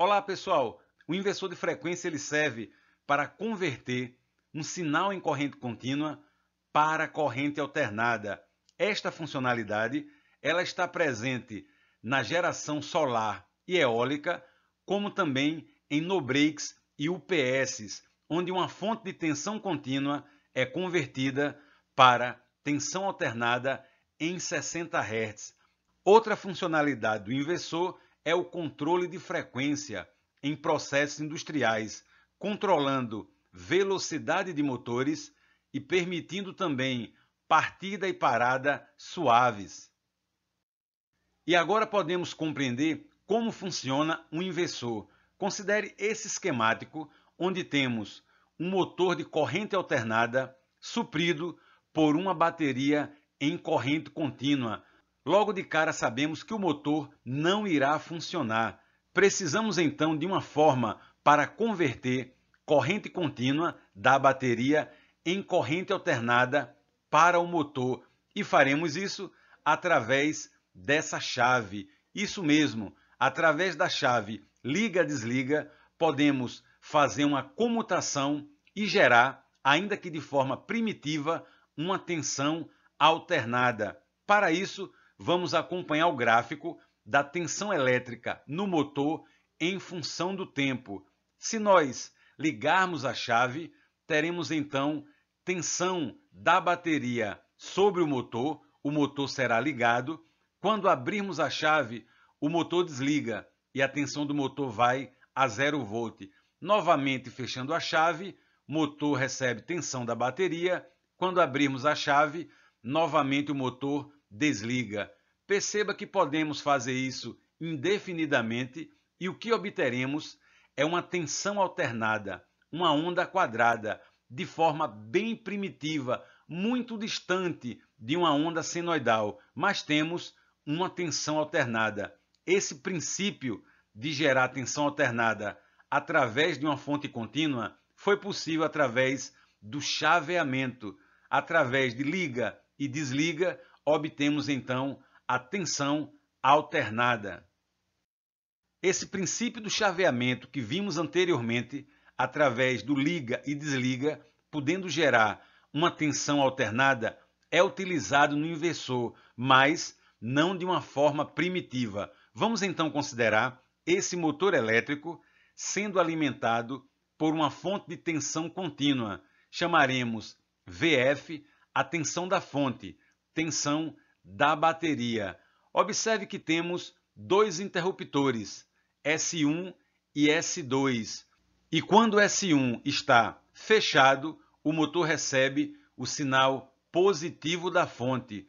Olá, pessoal. O inversor de frequência ele serve para converter um sinal em corrente contínua para corrente alternada. Esta funcionalidade ela está presente na geração solar e eólica, como também em no-breaks e UPS, onde uma fonte de tensão contínua é convertida para tensão alternada em 60 Hz. Outra funcionalidade do inversor é o controle de frequência em processos industriais, controlando velocidade de motores e permitindo também partida e parada suaves. E agora podemos compreender como funciona um inversor. Considere esse esquemático onde temos um motor de corrente alternada suprido por uma bateria em corrente contínua, Logo de cara sabemos que o motor não irá funcionar. Precisamos então de uma forma para converter corrente contínua da bateria em corrente alternada para o motor e faremos isso através dessa chave. Isso mesmo, através da chave liga-desliga, podemos fazer uma comutação e gerar, ainda que de forma primitiva, uma tensão alternada. Para isso, vamos acompanhar o gráfico da tensão elétrica no motor em função do tempo. Se nós ligarmos a chave, teremos então tensão da bateria sobre o motor, o motor será ligado. Quando abrirmos a chave, o motor desliga e a tensão do motor vai a 0 volt. Novamente fechando a chave, motor recebe tensão da bateria. Quando abrirmos a chave, novamente o motor desliga. Perceba que podemos fazer isso indefinidamente e o que obteremos é uma tensão alternada, uma onda quadrada, de forma bem primitiva, muito distante de uma onda senoidal, mas temos uma tensão alternada. Esse princípio de gerar tensão alternada através de uma fonte contínua foi possível através do chaveamento, através de liga e desliga obtemos então a tensão alternada. Esse princípio do chaveamento que vimos anteriormente, através do liga e desliga, podendo gerar uma tensão alternada, é utilizado no inversor, mas não de uma forma primitiva. Vamos então considerar esse motor elétrico sendo alimentado por uma fonte de tensão contínua. Chamaremos VF a tensão da fonte, tensão da bateria. Observe que temos dois interruptores, S1 e S2. E quando o S1 está fechado, o motor recebe o sinal positivo da fonte.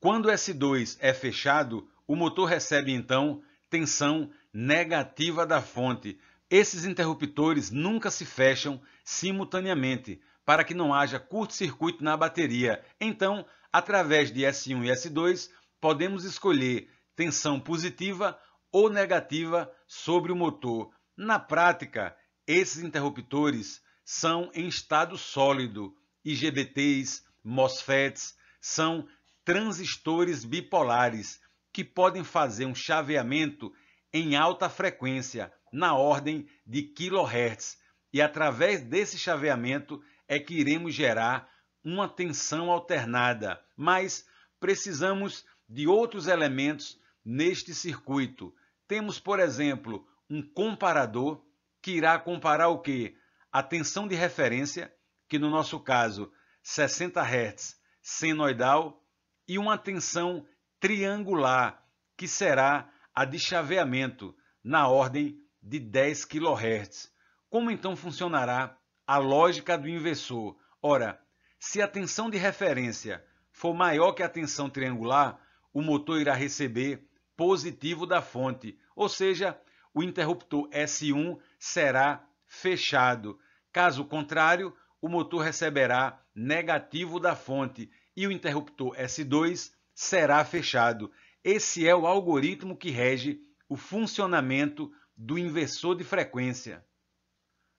Quando o S2 é fechado, o motor recebe então tensão negativa da fonte. Esses interruptores nunca se fecham simultaneamente para que não haja curto-circuito na bateria. Então, Através de S1 e S2, podemos escolher tensão positiva ou negativa sobre o motor. Na prática, esses interruptores são em estado sólido, IGBTs, MOSFETs, são transistores bipolares que podem fazer um chaveamento em alta frequência, na ordem de kHz, e através desse chaveamento é que iremos gerar uma tensão alternada, mas precisamos de outros elementos neste circuito. Temos, por exemplo, um comparador que irá comparar o que? A tensão de referência, que no nosso caso 60 Hz senoidal, e uma tensão triangular, que será a de chaveamento, na ordem de 10 kHz. Como então funcionará a lógica do inversor? Ora, se a tensão de referência for maior que a tensão triangular, o motor irá receber positivo da fonte, ou seja, o interruptor S1 será fechado. Caso contrário, o motor receberá negativo da fonte e o interruptor S2 será fechado. Esse é o algoritmo que rege o funcionamento do inversor de frequência.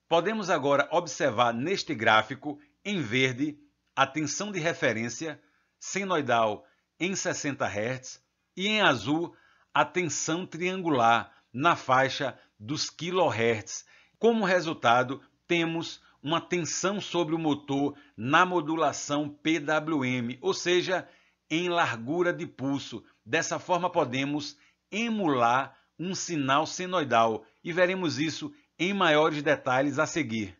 Podemos agora observar neste gráfico, em verde, a tensão de referência senoidal em 60 Hz e em azul a tensão triangular na faixa dos kHz. Como resultado, temos uma tensão sobre o motor na modulação PWM, ou seja, em largura de pulso. Dessa forma podemos emular um sinal senoidal e veremos isso em maiores detalhes a seguir.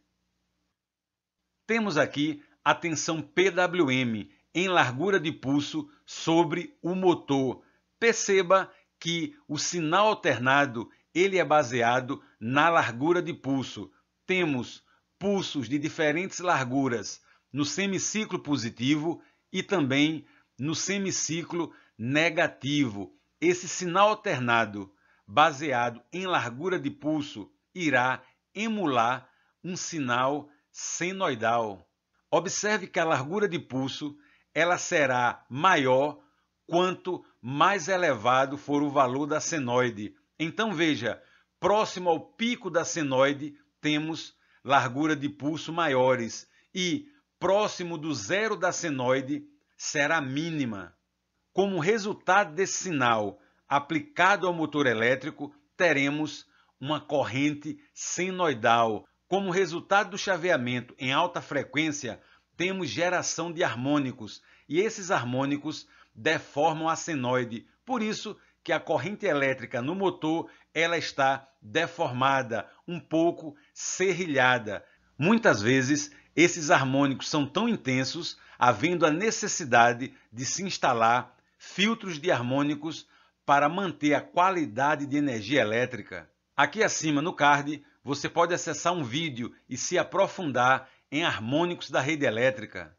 Temos aqui a tensão PWM em largura de pulso sobre o motor. Perceba que o sinal alternado ele é baseado na largura de pulso. Temos pulsos de diferentes larguras no semiciclo positivo e também no semiciclo negativo. Esse sinal alternado, baseado em largura de pulso, irá emular um sinal senoidal. Observe que a largura de pulso ela será maior quanto mais elevado for o valor da senoide. Então veja, próximo ao pico da senoide temos largura de pulso maiores e próximo do zero da senoide será mínima. Como resultado desse sinal aplicado ao motor elétrico, teremos uma corrente senoidal, como resultado do chaveamento em alta frequência, temos geração de harmônicos e esses harmônicos deformam a senoide. Por isso que a corrente elétrica no motor ela está deformada, um pouco serrilhada. Muitas vezes esses harmônicos são tão intensos, havendo a necessidade de se instalar filtros de harmônicos para manter a qualidade de energia elétrica. Aqui acima no card você pode acessar um vídeo e se aprofundar em harmônicos da rede elétrica.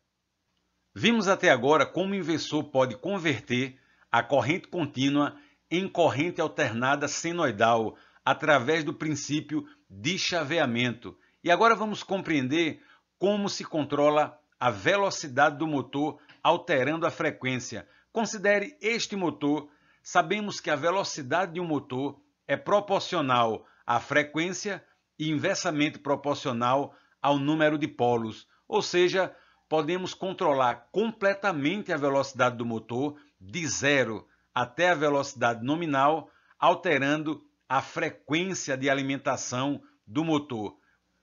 Vimos até agora como o inversor pode converter a corrente contínua em corrente alternada senoidal através do princípio de chaveamento. E agora vamos compreender como se controla a velocidade do motor alterando a frequência. Considere este motor. Sabemos que a velocidade de um motor é proporcional à frequência e inversamente proporcional ao número de polos, ou seja, podemos controlar completamente a velocidade do motor de zero até a velocidade nominal, alterando a frequência de alimentação do motor.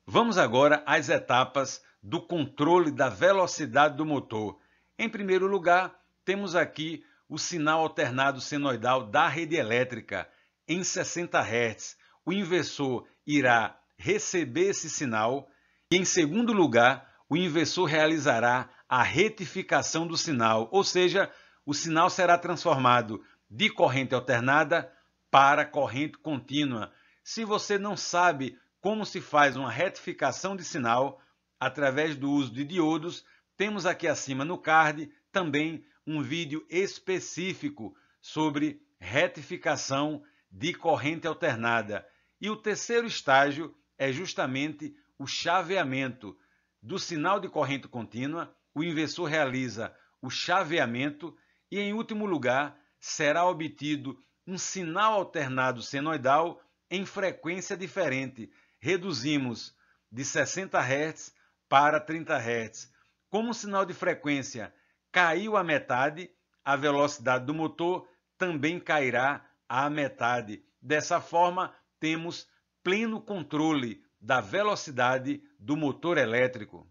Vamos agora às etapas do controle da velocidade do motor. Em primeiro lugar, temos aqui o sinal alternado senoidal da rede elétrica em 60 Hz. O inversor irá receber esse sinal e, em segundo lugar, o inversor realizará a retificação do sinal, ou seja, o sinal será transformado de corrente alternada para corrente contínua. Se você não sabe como se faz uma retificação de sinal através do uso de diodos, temos aqui acima no card também um vídeo específico sobre retificação de corrente alternada. E o terceiro estágio é justamente o chaveamento. Do sinal de corrente contínua, o inversor realiza o chaveamento e, em último lugar, será obtido um sinal alternado senoidal em frequência diferente. Reduzimos de 60 Hz para 30 Hz. Como o sinal de frequência caiu à metade, a velocidade do motor também cairá à metade. Dessa forma, temos pleno controle da velocidade do motor elétrico.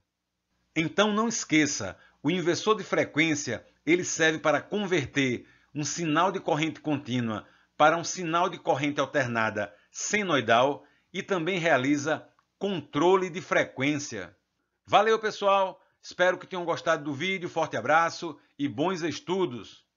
Então não esqueça, o inversor de frequência ele serve para converter um sinal de corrente contínua para um sinal de corrente alternada senoidal e também realiza controle de frequência. Valeu, pessoal! Espero que tenham gostado do vídeo. Forte abraço e bons estudos!